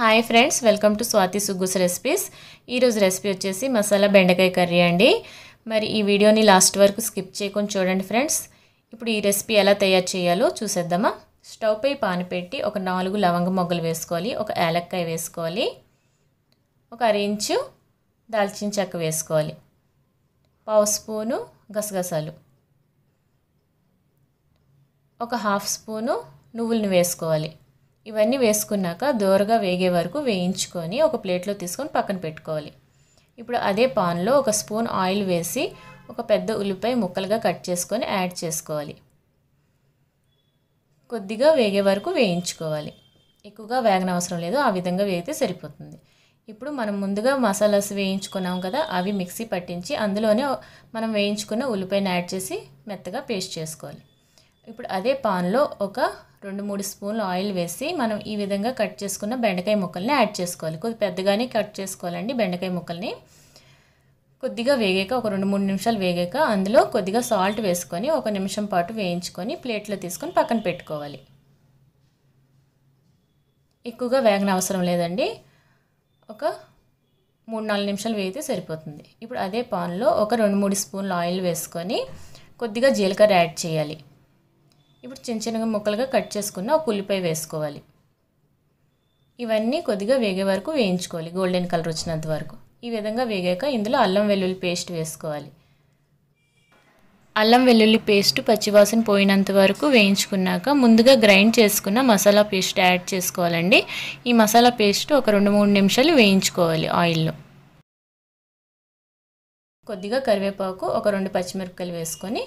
hi friends welcome to Swathi సుగ్గుస్ recipes ఈరోజు recipe వచ్చేసి మసాలా బెండకాయ కర్రీ అండి మరి ఈ వీడియోని లాస్ట్ వరకు స్కిప్ చేయకుండా చూడండి ఫ్రెండ్స్ ఇప్పుడు ఈ రెసిపీ ఎలా తయారు చేయాలో చూసేద్దామా స్టవ్పై పాను పెట్టి ఒక నాలుగు లవంగ మొగ్గలు వేసుకోవాలి ఒక ఏలక్కాయ వేసుకోవాలి ఒక అరించు దాల్చిన చెక్క వేసుకోవాలి పావు స్పూను గసగసాలు ఒక హాఫ్ స్పూను నువ్వులను వేసుకోవాలి ఇవన్నీ వేసుకున్నాక దోరగా వేగే వరకు వేయించుకొని ఒక ప్లేట్లో తీసుకొని పక్కన పెట్టుకోవాలి ఇప్పుడు అదే పాన్లో ఒక స్పూన్ ఆయిల్ వేసి ఒక పెద్ద ఉల్లిపాయ ముక్కలుగా కట్ చేసుకొని యాడ్ చేసుకోవాలి కొద్దిగా వేగే వరకు వేయించుకోవాలి ఎక్కువగా వేగన అవసరం లేదు ఆ విధంగా వేగితే సరిపోతుంది ఇప్పుడు మనం ముందుగా మసాలాస్ వేయించుకున్నాం కదా అవి మిక్సీ పట్టించి అందులోనే మనం వేయించుకున్న ఉల్లిపాయను యాడ్ చేసి మెత్తగా పేస్ట్ చేసుకోవాలి ఇప్పుడు అదే పాన్లో ఒక రెండు మూడు స్పూన్లు ఆయిల్ వేసి మనం ఈ విధంగా కట్ చేసుకున్న బెండకాయ ముక్కల్ని యాడ్ చేసుకోవాలి కొద్ది పెద్దగానే కట్ చేసుకోవాలండి బెండకాయ ముక్కల్ని కొద్దిగా వేగాక ఒక రెండు మూడు నిమిషాలు వేగాక అందులో కొద్దిగా సాల్ట్ వేసుకొని ఒక నిమిషం పాటు వేయించుకొని ప్లేట్లో తీసుకొని పక్కన పెట్టుకోవాలి ఎక్కువగా వేగన అవసరం లేదండి ఒక మూడు నాలుగు నిమిషాలు వేగితే సరిపోతుంది ఇప్పుడు అదే పాన్లో ఒక రెండు మూడు స్పూన్లు ఆయిల్ వేసుకొని కొద్దిగా జీలకర్ర యాడ్ చేయాలి ఇప్పుడు చిన్న చిన్నగా ముక్కలుగా కట్ చేసుకున్న ఒక ఉల్లిపాయ వేసుకోవాలి ఇవన్నీ కొద్దిగా వేగే వరకు వేయించుకోవాలి గోల్డెన్ కలర్ వచ్చినంత వరకు ఈ విధంగా వేగాక ఇందులో అల్లం వెల్లుల్లి పేస్ట్ వేసుకోవాలి అల్లం వెల్లుల్లి పేస్ట్ పచ్చివాసన పోయినంత వరకు వేయించుకున్నాక ముందుగా గ్రైండ్ చేసుకున్న మసాలా పేస్ట్ యాడ్ చేసుకోవాలండి ఈ మసాలా పేస్ట్ ఒక రెండు మూడు నిమిషాలు వేయించుకోవాలి ఆయిల్లో కొద్దిగా కరివేపాకు ఒక రెండు పచ్చిమిరపకాయలు వేసుకొని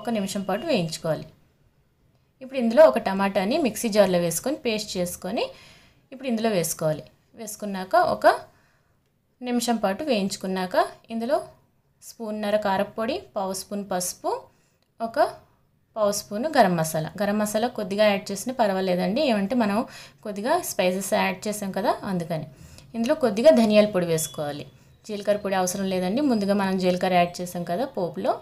ఒక నిమిషం పాటు వేయించుకోవాలి ఇప్పుడు ఇందులో ఒక టమాటాని మిక్సీ జార్లో వేసుకొని పేస్ట్ చేసుకొని ఇప్పుడు ఇందులో వేసుకోవాలి వేసుకున్నాక ఒక నిమిషం పాటు వేయించుకున్నాక ఇందులో స్పూన్నర కారపొడి పావు స్పూన్ పసుపు ఒక పావు స్పూను గరం మసాలా గరం మసాలా కొద్దిగా యాడ్ చేసినా పర్వాలేదండి ఏమంటే మనం కొద్దిగా స్పైసెస్ యాడ్ చేసాం కదా అందుకని ఇందులో కొద్దిగా ధనియాల పొడి వేసుకోవాలి జీలకర్ర పొడి అవసరం లేదండి ముందుగా మనం జీలకర్ర యాడ్ చేసాం కదా పోపులో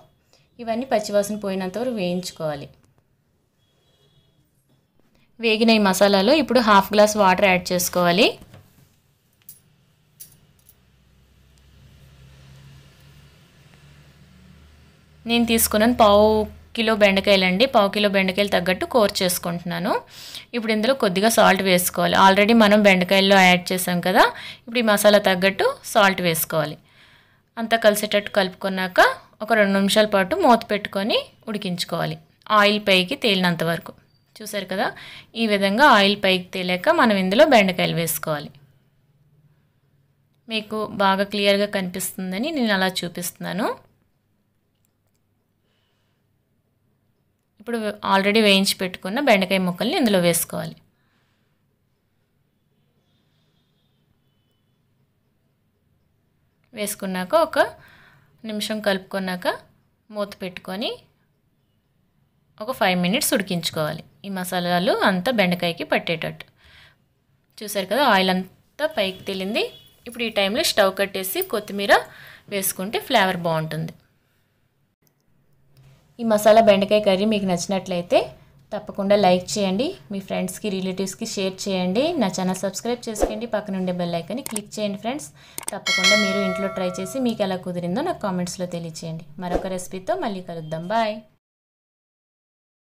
ఇవన్నీ పచ్చివాసన పోయినంతవరకు వేయించుకోవాలి వేగిన ఈ మసాలాలో ఇప్పుడు హాఫ్ గ్లాస్ వాటర్ యాడ్ చేసుకోవాలి నేను తీసుకున్నాను పావు కిలో బెండకాయలండి పావు కిలో బెండకాయలు తగ్గట్టు కోర్ చేసుకుంటున్నాను ఇప్పుడు ఇందులో కొద్దిగా సాల్ట్ వేసుకోవాలి ఆల్రెడీ మనం బెండకాయల్లో యాడ్ చేసాం కదా ఇప్పుడు ఈ మసాలా తగ్గట్టు సాల్ట్ వేసుకోవాలి అంతా కలిసేటట్టు కలుపుకున్నాక ఒక రెండు నిమిషాల పాటు మూత పెట్టుకొని ఉడికించుకోవాలి ఆయిల్ పైకి తేలినంత వరకు చూసారు కదా ఈ విధంగా ఆయిల్ పైకి తేలాక మనం ఇందులో బెండకాయలు వేసుకోవాలి మీకు బాగా క్లియర్గా కనిపిస్తుందని నేను అలా చూపిస్తున్నాను ఇప్పుడు ఆల్రెడీ వేయించి పెట్టుకున్న బెండకాయ ముక్కల్ని ఇందులో వేసుకోవాలి వేసుకున్నాక ఒక నిమిషం కలుపుకున్నాక మూత పెట్టుకొని ఒక ఫైవ్ మినిట్స్ ఉడికించుకోవాలి ఈ మసాలాలు అంతా బెండకాయకి పట్టేటట్టు చూసారు కదా ఆయిల్ అంతా పైకి తేలింది ఇప్పుడు ఈ టైంలో స్టవ్ కట్టేసి కొత్తిమీర వేసుకుంటే ఫ్లేవర్ బాగుంటుంది ఈ మసాలా బెండకాయ కర్రీ మీకు నచ్చినట్లయితే తప్పకుండా లైక్ చేయండి మీ ఫ్రెండ్స్కి రిలేటివ్స్కి షేర్ చేయండి నా ఛానల్ సబ్స్క్రైబ్ చేసుకోండి పక్కన ఉండే బెల్ ఐకాన్ని క్లిక్ చేయండి ఫ్రెండ్స్ తప్పకుండా మీరు ఇంట్లో ట్రై చేసి మీకు ఎలా కుదిరిందో నాకు కామెంట్స్లో తెలియచేయండి మరొక రెసిపీతో మళ్ళీ కలుద్దాం బాయ్